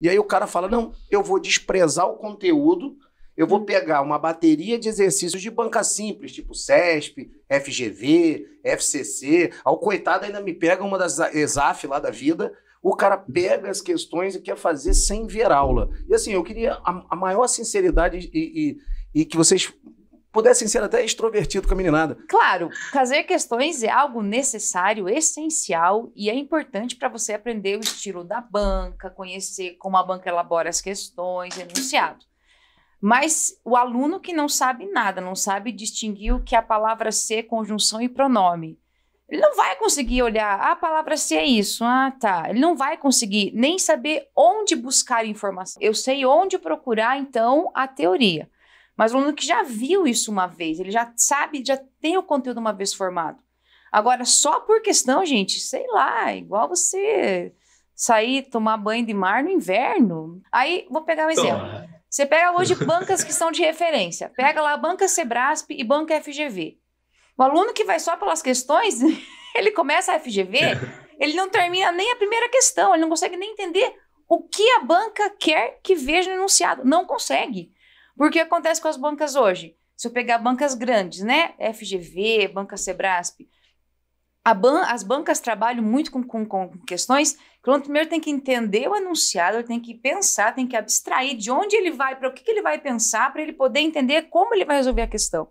E aí o cara fala: não, eu vou desprezar o conteúdo, eu vou hum. pegar uma bateria de exercícios de banca simples, tipo CESP, FGV, FCC. Ao coitado ainda me pega uma das ESAF lá da vida. O cara pega as questões e quer fazer sem ver aula. E assim, eu queria a, a maior sinceridade e, e, e que vocês pudessem ser até extrovertido, com a meninada. Claro, fazer questões é algo necessário, essencial e é importante para você aprender o estilo da banca, conhecer como a banca elabora as questões, enunciado. Mas o aluno que não sabe nada, não sabe distinguir o que é a palavra ser, conjunção e pronome, ele não vai conseguir olhar, ah, a palavra ser é isso, ah, tá. Ele não vai conseguir nem saber onde buscar informação. Eu sei onde procurar, então, a teoria. Mas o aluno que já viu isso uma vez, ele já sabe, já tem o conteúdo uma vez formado. Agora, só por questão, gente, sei lá, igual você sair tomar banho de mar no inverno. Aí, vou pegar um exemplo. Toma. Você pega hoje bancas que são de referência. Pega lá a banca Sebrasp e banca FGV. O aluno que vai só pelas questões, ele começa a FGV, ele não termina nem a primeira questão, ele não consegue nem entender o que a banca quer que veja no enunciado. Não consegue. Porque acontece com as bancas hoje. Se eu pegar bancas grandes, né? FGV, Banca Sebrasp, ban as bancas trabalham muito com, com, com questões que primeiro tem que entender o anunciado, tem que pensar, tem que abstrair de onde ele vai, para o que, que ele vai pensar, para ele poder entender como ele vai resolver a questão.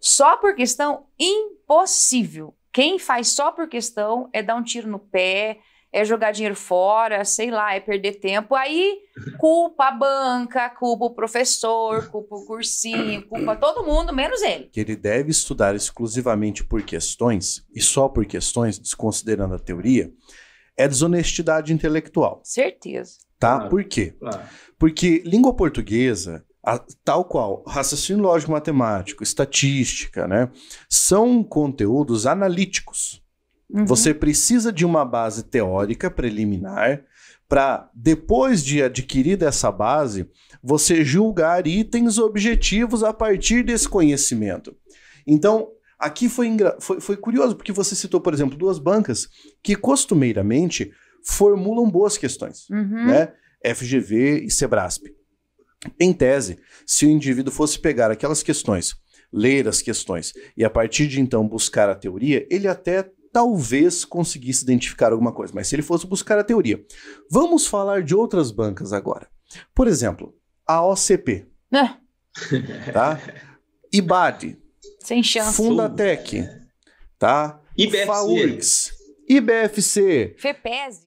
Só por questão, impossível. Quem faz só por questão é dar um tiro no pé, é jogar dinheiro fora, sei lá, é perder tempo. Aí culpa a banca, culpa o professor, culpa o cursinho, culpa todo mundo, menos ele. Que ele deve estudar exclusivamente por questões, e só por questões, desconsiderando a teoria, é desonestidade intelectual. Certeza. Tá? Claro, por quê? Claro. Porque língua portuguesa, a, tal qual raciocínio lógico matemático, estatística, né, são conteúdos analíticos. Uhum. Você precisa de uma base teórica preliminar para depois de adquirida essa base, você julgar itens objetivos a partir desse conhecimento. Então, aqui foi, foi, foi curioso, porque você citou, por exemplo, duas bancas que costumeiramente formulam boas questões, uhum. né? FGV e Sebrasp. Em tese, se o indivíduo fosse pegar aquelas questões, ler as questões e a partir de então buscar a teoria, ele até talvez conseguisse identificar alguma coisa, mas se ele fosse buscar a teoria. Vamos falar de outras bancas agora. Por exemplo, a OCP. É. Tá? IBAD. Sem chance. Fundatec. Tá? IBFC. IBFC. FEPES.